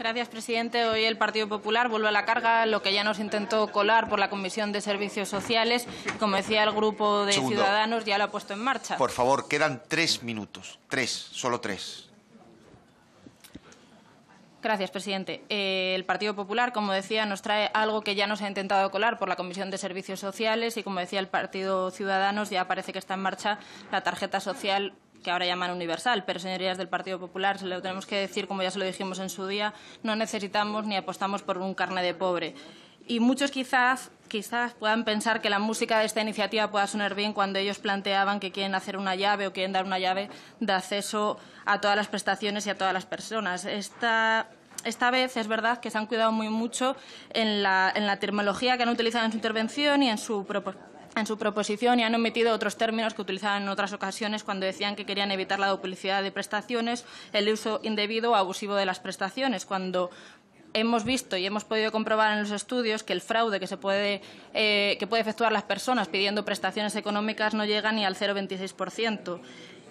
Gracias, presidente. Hoy el Partido Popular vuelve a la carga, lo que ya nos intentó colar por la Comisión de Servicios Sociales. Como decía el grupo de Ciudadanos, ya lo ha puesto en marcha. Por favor, quedan tres minutos. Tres, solo tres. Gracias, presidente. Eh, el Partido Popular, como decía, nos trae algo que ya nos ha intentado colar por la Comisión de Servicios Sociales y, como decía el Partido Ciudadanos, ya parece que está en marcha la tarjeta social que ahora llaman universal, pero señorías del Partido Popular, se lo tenemos que decir, como ya se lo dijimos en su día, no necesitamos ni apostamos por un carne de pobre. Y muchos quizás, quizás puedan pensar que la música de esta iniciativa pueda sonar bien cuando ellos planteaban que quieren hacer una llave o quieren dar una llave de acceso a todas las prestaciones y a todas las personas. Esta esta vez es verdad que se han cuidado muy mucho en la, en la terminología que han utilizado en su intervención y en su propuesta en su proposición y han omitido otros términos que utilizaban en otras ocasiones cuando decían que querían evitar la duplicidad de prestaciones, el uso indebido o abusivo de las prestaciones, cuando hemos visto y hemos podido comprobar en los estudios que el fraude que se puede eh, efectuar las personas pidiendo prestaciones económicas no llega ni al 0,26%.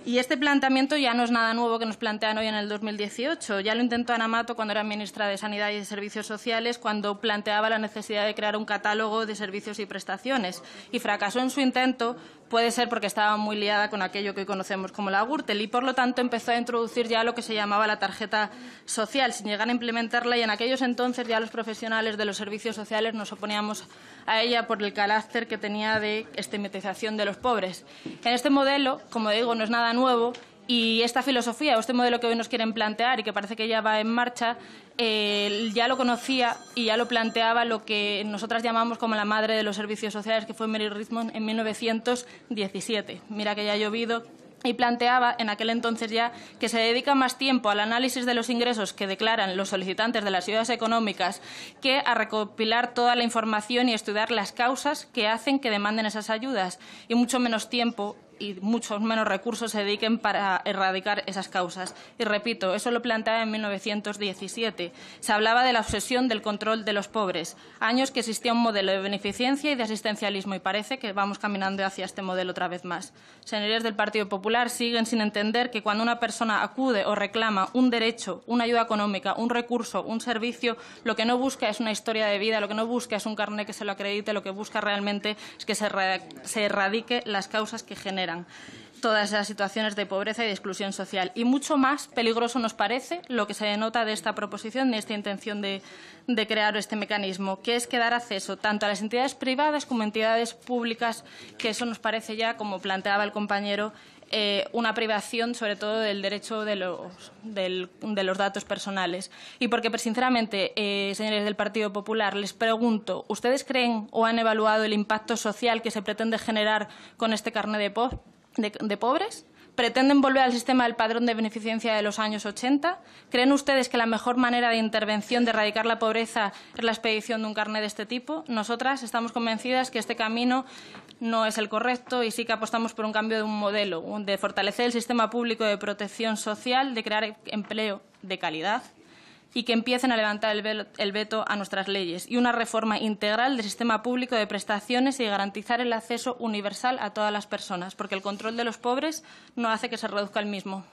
Y este planteamiento ya no es nada nuevo que nos plantean hoy en el 2018. Ya lo intentó Anamato cuando era ministra de Sanidad y de Servicios Sociales, cuando planteaba la necesidad de crear un catálogo de servicios y prestaciones. Y fracasó en su intento puede ser porque estaba muy liada con aquello que hoy conocemos como la Gürtel y por lo tanto empezó a introducir ya lo que se llamaba la tarjeta social sin llegar a implementarla y en aquellos entonces ya los profesionales de los servicios sociales nos oponíamos a ella por el carácter que tenía de estigmatización de los pobres. En este modelo, como digo, no es nada nuevo y esta filosofía o este modelo que hoy nos quieren plantear y que parece que ya va en marcha, ya lo conocía y ya lo planteaba lo que nosotras llamamos como la madre de los servicios sociales, que fue Mary Richmond en 1917. Mira que ya ha llovido, y planteaba en aquel entonces ya que se dedica más tiempo al análisis de los ingresos que declaran los solicitantes de las ayudas económicas que a recopilar toda la información y estudiar las causas que hacen que demanden esas ayudas y mucho menos tiempo y muchos menos recursos se dediquen para erradicar esas causas. Y repito, eso lo planteaba en 1917. Se hablaba de la obsesión del control de los pobres, años que existía un modelo de beneficencia y de asistencialismo y parece que vamos caminando hacia este modelo otra vez más. Señorías del Partido Popular siguen sin entender que cuando una persona acude o reclama un derecho, una ayuda económica, un recurso, un servicio, lo que no busca es una historia de vida, lo que no busca es un carnet que se lo acredite, lo que busca realmente es que se, erradique las causas que generan todas esas situaciones de pobreza y de exclusión social. Y mucho más peligroso nos parece lo que se denota de esta proposición, de esta intención de, de crear este mecanismo, que es que dar acceso tanto a las entidades privadas como a entidades públicas, que eso nos parece ya, como planteaba el compañero, eh, una privación sobre todo del derecho de los, de los datos personales. Y porque, pues, sinceramente, eh, señores del Partido Popular, les pregunto, ¿ustedes creen o han evaluado el impacto social que se pretende generar con este carnet de pobres? pretenden volver al sistema del padrón de beneficencia de los años 80? ¿Creen ustedes que la mejor manera de intervención de erradicar la pobreza es la expedición de un carnet de este tipo? Nosotras estamos convencidas que este camino no es el correcto y sí que apostamos por un cambio de un modelo, de fortalecer el sistema público de protección social, de crear empleo de calidad y que empiecen a levantar el, veto a nuestras leyes y una reforma integral del sistema público de prestaciones y garantizar el acceso universal a todas las personas, porque el control de los pobres no hace que se reduzca el mismo.